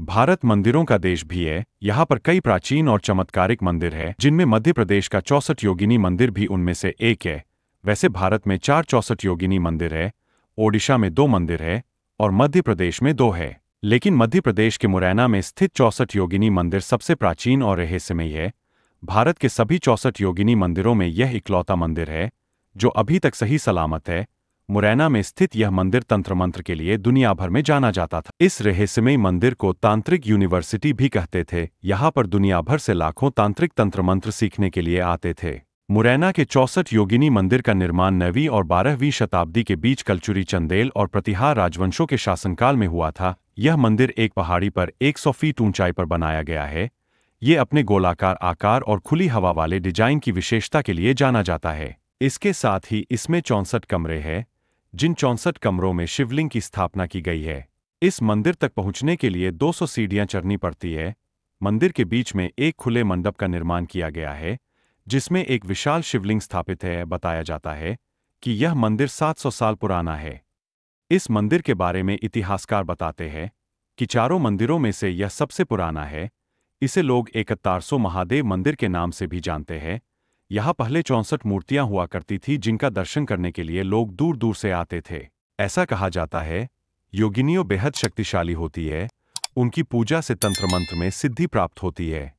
भारत मंदिरों का देश भी है यहाँ पर कई प्राचीन और चमत्कारिक मंदिर है जिनमें मध्य प्रदेश का चौसठ योगिनी मंदिर भी उनमें से एक है वैसे भारत में चार चौसठ योगिनी मंदिर है ओडिशा में दो मंदिर है और मध्य प्रदेश में दो है लेकिन मध्य प्रदेश के मुरैना में स्थित चौसठ योगिनी मंदिर सबसे प्राचीन और रहस्यमय है भारत के सभी चौसठ योगिनी मंदिरों में यह इकलौता मंदिर है जो अभी तक सही सलामत है मुरैना में स्थित यह मंदिर तंत्र मंत्र के लिए दुनिया भर में जाना जाता था इस रहस्यमय मंदिर को तांत्रिक यूनिवर्सिटी भी कहते थे यहाँ पर दुनिया भर से लाखों तांत्रिक तंत्र मंत्र सीखने के लिए आते थे मुरैना के चौसठ योगिनी मंदिर का निर्माण नवीं और बारहवीं शताब्दी के बीच कलचुरी चंदेल और प्रतिहार राजवंशों के शासनकाल में हुआ था यह मंदिर एक पहाड़ी पर 100 फीट ऊंचाई पर बनाया गया है ये अपने गोलाकार आकार और खुली हवा वाले डिजाइन की विशेषता के लिए जाना जाता है इसके साथ ही इसमें चौंसठ कमरे हैं जिन चौंसठ कमरों में शिवलिंग की स्थापना की गई है इस मंदिर तक पहुंचने के लिए 200 सीढ़ियां चढ़नी पड़ती है मंदिर के बीच में एक खुले मंडप का निर्माण किया गया है जिसमें एक विशाल शिवलिंग स्थापित है बताया जाता है कि यह मंदिर 700 साल पुराना है इस मंदिर के बारे में इतिहासकार बताते हैं कि चारों मंदिरों में से यह सबसे पुराना है इसे लोग एकतारसो महादेव मंदिर के नाम से भी जानते हैं यहाँ पहले चौंसठ मूर्तियां हुआ करती थी जिनका दर्शन करने के लिए लोग दूर दूर से आते थे ऐसा कहा जाता है योगिनियों बेहद शक्तिशाली होती है उनकी पूजा से तंत्र मंत्र में सिद्धि प्राप्त होती है